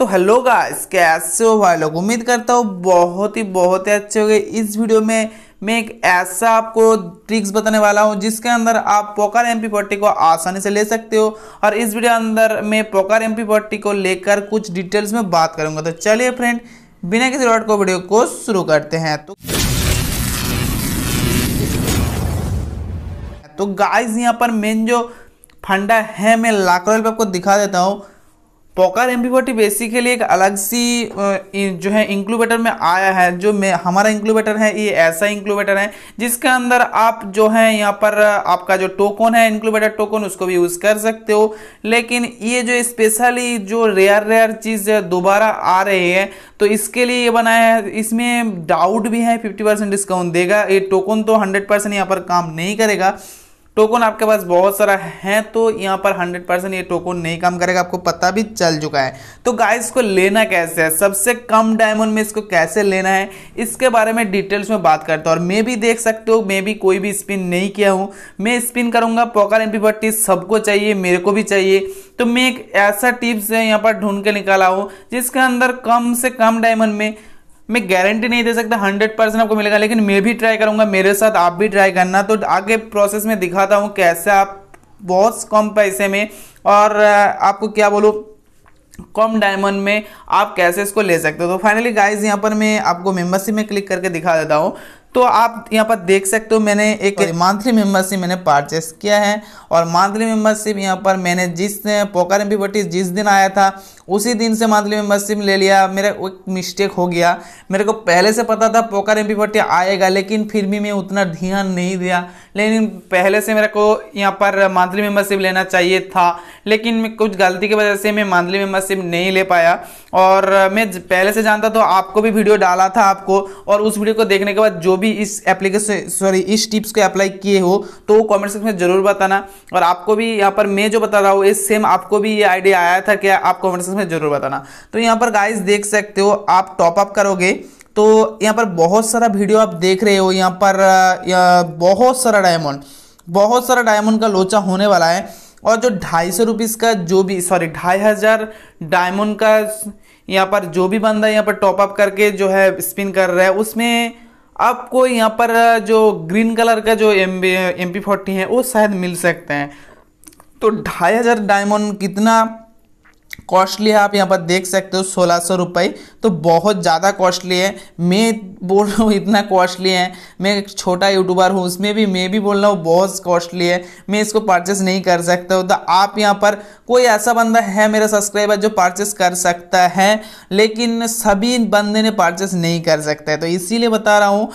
तो hello guys कैसे हो भाई लोग उम्मीद करता हूँ बहुत ही बहुत ही अच्छे गए इस वीडियो में मैं एक ऐसा आपको ट्रिक्स बताने वाला हूँ जिसके अंदर आप पोकर एम पी को आसानी से ले सकते हो और इस वीडियो अंदर मैं पोकर एम पी को लेकर कुछ डिटेल्स में बात करूंगा तो चलिए फ्रेंड बिना किसी रॉड को वीडियो को शुरू करते हैं तो तो गाइस यहाँ पर मेन जो फंडा है मैं लाख रुपये आपको दिखा देता हूँ पॉकर एम्ब्रीबॉटी बेसिकली एक अलग सी जो है इंक्लूबेटर में आया है जो में हमारा इंक्लूबेटर है ये ऐसा इंक्लूबेटर है जिसके अंदर आप जो है यहाँ पर आपका जो टोकन है इंक्लूबेटर टोकन उसको भी यूज़ कर सकते हो लेकिन ये जो स्पेशली जो रेयर रेयर चीज़ दोबारा आ रही है तो इसके लिए ये बनाया है इसमें डाउट भी है फिफ्टी परसेंट डिस्काउंट देगा ये टोकन तो हंड्रेड परसेंट यहाँ पर काम नहीं करेगा टोकन आपके पास बहुत सारा है तो यहाँ पर 100 परसेंट ये टोकन नहीं काम करेगा आपको पता भी चल चुका है तो गाइस इसको लेना कैसे है सबसे कम डायमंड में इसको कैसे लेना है इसके बारे में डिटेल्स में बात करता हूँ और मैं भी देख सकते हो मैं भी कोई भी स्पिन नहीं किया हूँ मैं स्पिन करूँगा पॉकर एम पी सबको चाहिए मेरे को भी चाहिए तो मैं एक ऐसा टिप्स यहाँ पर ढूंढ के निकाला हूँ जिसके अंदर कम से कम डायमंड में मैं गारंटी नहीं दे सकता हंड्रेड परसेंट आपको मिलेगा लेकिन मैं भी ट्राई करूंगा मेरे साथ आप भी ट्राई करना तो आगे प्रोसेस में दिखाता हूँ कैसे आप बहुत कम पैसे में और आपको क्या बोलूँ कम डायमंड में आप कैसे इसको ले सकते हो तो फाइनली गाइज यहाँ पर मैं आपको मेम्बरशिप में क्लिक करके दिखा देता हूँ तो आप यहाँ पर देख सकते हो मैंने एक मंथली मेम्बरशिप मैंने परचेस किया है और मंथली मेम्बरशिप यहाँ पर मैंने जिस पोकर एम पी जिस दिन आया था उसी दिन से मंथली मेम्बरशिप ले लिया मेरा एक मिस्टेक हो गया मेरे को पहले से पता था पोकर एम पी आएगा लेकिन फिर भी मैं उतना ध्यान नहीं दिया लेकिन पहले से मेरे को यहाँ पर मंथली मेम्बरशिप लेना चाहिए था लेकिन कुछ गलती की वजह से मैं मंथली मेम्बरशिप नहीं ले पाया और मैं पहले से जानता तो आपको भी वीडियो डाला था आपको और उस वीडियो को देखने के बाद जो भी इस एप्लीकेशन सॉरी इस टिप्स को अप्लाई किए हो तो वो कॉमेंट सेक्शन में जरूर बताना और आपको भी यहाँ पर मैं जो बता रहा हूँ इस सेम आपको भी ये आइडिया आया था क्या आप कॉमेंट सेक्शन में जरूर बताना तो यहाँ पर गाइज देख सकते हो आप टॉपअप करोगे तो यहाँ पर बहुत सारा वीडियो आप देख रहे हो यहाँ पर या बहुत सारा डायमंड बहुत सारा डायमंड का लोचा होने वाला है और जो ढाई सौ रुपीज़ का जो भी सॉरी ढाई हज़ार डायमंड का यहाँ पर जो भी बंदा यहाँ पर टॉपअप करके जो है स्पिन कर रहा है उसमें आपको यहाँ पर जो ग्रीन कलर का जो एम एम पी फोर्टी है वो शायद मिल सकते हैं तो ढाई हज़ार डायमंड कितना कॉस्टली है आप यहाँ पर देख सकते हो सोलह सौ रुपये तो बहुत ज़्यादा कॉस्टली है मैं बोल रहा हूँ इतना कॉस्टली है मैं एक छोटा यूट्यूबर हूँ उसमें भी मैं भी बोल रहा हूँ बहुत कॉस्टली है मैं इसको परचेस नहीं कर सकता हूँ तो आप यहाँ पर कोई ऐसा बंदा है मेरा सब्सक्राइबर जो परचेस कर सकता है लेकिन सभी बंदे ने परचेस नहीं कर सकता है तो इसीलिए बता रहा हूँ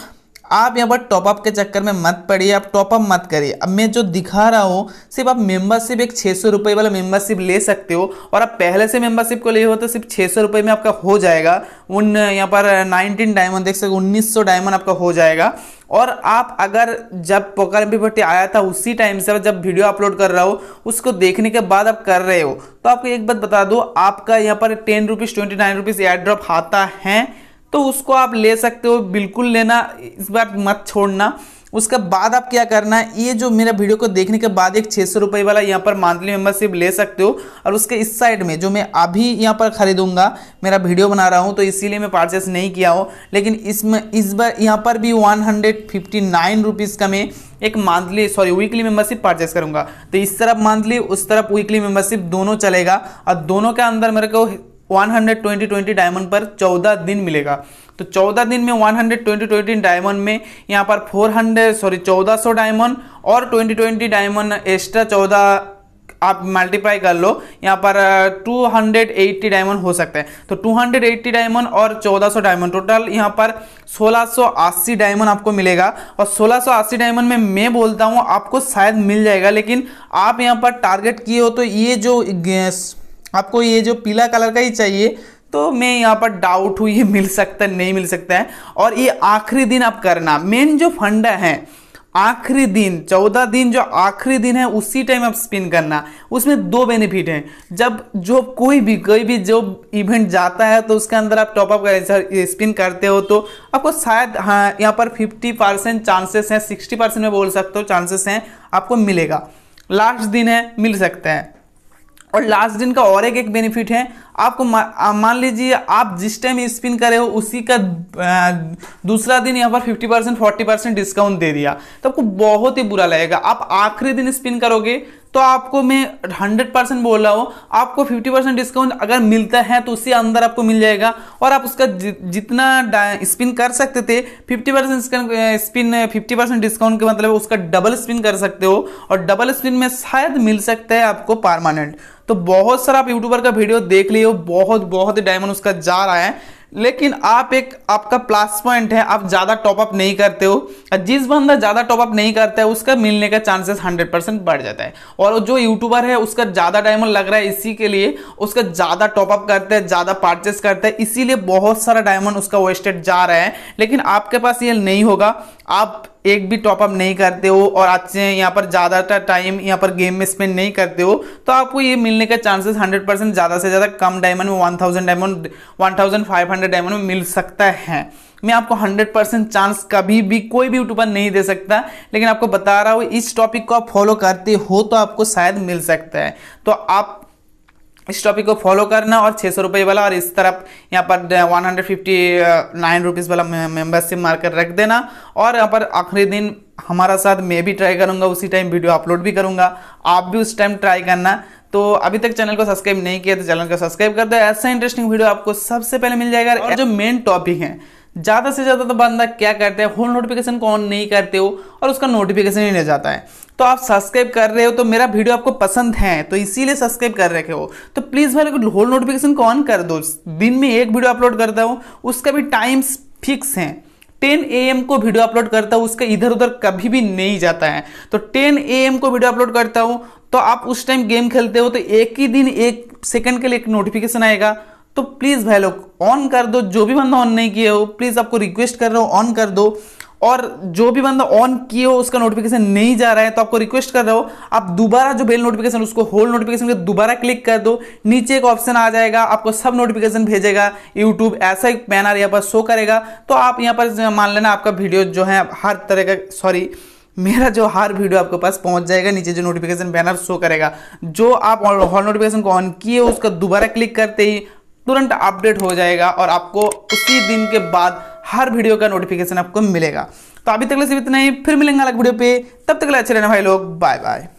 आप यहाँ पर टॉपअप के चक्कर में मत पड़िए आप टॉपअप मत करिए अब मैं जो दिखा रहा हूँ सिर्फ आप मेंबरशिप एक छः सौ रुपये वाला मेंबरशिप ले सकते हो और आप पहले से मेंबरशिप को लिए हो तो सिर्फ छः सौ रुपये में आपका हो जाएगा उन यहाँ पर नाइनटीन डायमंड देख सकते उन्नीस सौ डायमंड आपका हो जाएगा और आप अगर जब पोकर एम पी आया था उसी टाइम से जब वीडियो अपलोड कर रहा हो उसको देखने के बाद आप कर रहे हो तो आपको एक बात बता दो आपका यहाँ पर ten rupees twenty nine rupees air drop आता है तो उसको आप ले सकते हो बिल्कुल लेना इस बार मत छोड़ना उसके बाद आप क्या करना है ये जो मेरा वीडियो को देखने के बाद एक छः सौ रुपये वाला यहाँ पर मंथली मेंबरशिप ले सकते हो और उसके इस साइड में जो मैं अभी यहाँ पर खरीदूंगा मेरा वीडियो बना रहा हूँ तो इसीलिए मैं परचेस नहीं किया हूँ लेकिन इसमें इस बार यहाँ पर भी one hundred fifty nine rupees का मैं एक monthly sorry weekly membership purchase करूँगा तो इस तरफ मंथली उस तरफ वीकली मेंबरशिप दोनों चलेगा और दोनों के अंदर मेरे को 120-20 डायमंड पर 14 दिन मिलेगा तो 14 दिन में 120-20 डायमंड में यहाँ पर 400 सॉरी 1400 डायमंड और 20-20 डायमंड एक्स्ट्रा 14 आप मल्टीप्लाई कर लो यहाँ पर 280 डायमंड हो सकता है तो 280 डायमंड और 1400 डायमंड टोटल यहाँ पर 1680 डायमंड आपको मिलेगा और 1680 डायमंड में मैं बोलता हूँ आपको शायद मिल जाएगा लेकिन आप यहाँ पर टारगेट किए हो तो ये जो आपको ये जो पीला कलर का ही चाहिए तो मैं यहाँ पर डाउट हूँ ये मिल सकता नहीं मिल सकता है और ये आखिरी दिन आप करना मेन जो फंडा है आखिरी दिन चौदह दिन जो आखिरी दिन है उसी टाइम आप स्पिन करना उसमें दो बेनिफिट हैं जब जो कोई भी कोई भी जो इवेंट जाता है तो उसके अंदर आप टॉपअप कर स्पिन करते हो तो आपको शायद हाँ यहाँ पर 50 परसेंट चांसेस हैं 60 परसेंट में बोल सकते हो चांसेस हैं आपको मिलेगा लास्ट दिन है मिल सकता है और लास्ट दिन का और एक एक बेनिफिट है आपको मान लीजिए आप जिस टाइम स्पिन करे हो उसी का दूसरा दिन यहाँ पर 50 परसेंट फोर्टी परसेंट डिस्काउंट दे दिया तो आपको बहुत ही बुरा लगेगा आप आखिरी दिन स्पिन करोगे तो आपको मैं हंड्रेड परसेंट बोल रहा हूँ आपको फिफ्टी परसेंट डिस्काउंट अगर मिलता है तो उसी अंदर आपको मिल जाएगा और आप उसका जि, जितना स्पिन कर सकते थे fifty percent spin fifty percent discount के मतलब उसका डबल स्पिन कर सकते हो और डबल स्पिन में शायद मिल सकता है आपको परमानेंट तो बहुत सारा आप यूट्यूबर का वीडियो देख लिए हो बहुत बहुत डायमंड उसका जा रहा है लेकिन आप एक आपका प्लस पॉइंट है आप ज़्यादा टॉपअप नहीं करते हो जिस बंदा ज़्यादा टॉपअप नहीं करता है उसका मिलने का चांसेस 100 परसेंट बढ़ जाता है और जो यूट्यूबर है उसका ज़्यादा डायमंड लग रहा है इसी के लिए उसका ज़्यादा टॉपअप करता है ज़्यादा परचेस करता है इसीलिए बहुत सारा डायमंड उसका वेस्टेड जा रहा है लेकिन आपके पास ये नहीं होगा आप एक भी टॉपअप नहीं करते हो और अच्छे यहाँ पर ज़्यादातर टाइम यहाँ पर गेम में स्पेंड नहीं करते हो तो आपको ये मिलने का चांसेस 100 परसेंट ज़्यादा से ज़्यादा कम डायमंड में 1000 डायमंड 1500 डायमंड में मिल सकता है मैं आपको 100 परसेंट चांस कभी भी कोई भी यूट्यूबर नहीं दे सकता लेकिन आपको बता रहा हूँ इस टॉपिक को आप फॉलो करते हो तो आपको शायद मिल सकता है तो आप इस टॉपिक को फॉलो करना और छः सौ रुपये वाला और इस तरफ यहाँ पर one hundred fifty nine rupees वाला मेंबरशिप मार्कर रख देना और यहाँ पर आखिरी दिन हमारा साथ मैं भी ट्राई करूँगा उसी टाइम वीडियो अपलोड भी करूँगा आप भी उस टाइम ट्राई करना तो अभी तक चैनल को सब्सक्राइब नहीं किया तो चैनल को सब्सक्राइब कर दो ऐसा इंटरेस्टिंग वीडियो आपको सबसे पहले मिल जाएगा और जो मेन टॉपिक है ज़्यादा से ज़्यादा तो बंदा क्या करते हैं होल नोटिफिकेशन को ऑन नहीं करते हो और उसका नोटिफिकेशन ही नहीं जाता है तो आप सब्सक्राइब कर रहे हो तो मेरा वीडियो आपको पसंद है तो इसीलिए सब्सक्राइब कर रखे हो तो प्लीज़ भाई होल नोटिफिकेशन को ऑन कर दो दिन में एक वीडियो अपलोड करता हूँ उसका भी टाइम्स फिक्स है 10 एम को वीडियो अपलोड करता हूँ उसका इधर उधर कभी भी नहीं जाता है तो 10 एम को वीडियो अपलोड करता हूँ तो आप उस टाइम गेम खेलते हो तो एक ही दिन एक सेकंड के लिए एक नोटिफिकेशन आएगा तो प्लीज़ भाई लोग ऑन कर दो जो भी बंदा ऑन नहीं किए हो प्लीज़ आपको रिक्वेस्ट कर रहा हूँ ऑन कर दो और जो भी बंदा ऑन किए हो उसका नोटिफिकेशन नहीं जा रहा है तो आपको रिक्वेस्ट कर रहा हो आप दोबारा जो बेल नोटिफिकेशन उसको होल नोटिफिकेशन के दोबारा क्लिक कर दो नीचे एक ऑप्शन आ जाएगा आपको सब नोटिफिकेशन भेजेगा यूट्यूब ऐसा एक बैनर यहाँ पर शो करेगा तो आप यहाँ पर मान लेना आपका वीडियो जो है हर तरह का सॉरी मेरा जो हर वीडियो आपके पास पहुंच जाएगा नीचे जो नोटिफिकेशन बैनर शो करेगा जो आप हॉल नोटिफिकेशन को ऑन किए उसका दोबारा क्लिक करते ही तुरंत अपडेट हो जाएगा और आपको उसी दिन के बाद हर वीडियो का नोटिफिकेशन आपको मिलेगा तो अभी तक सिर्फ इतना ही फिर मिलेंगे अलग वीडियो पे तब तक अच्छे रहना भाई लोग बाय बाय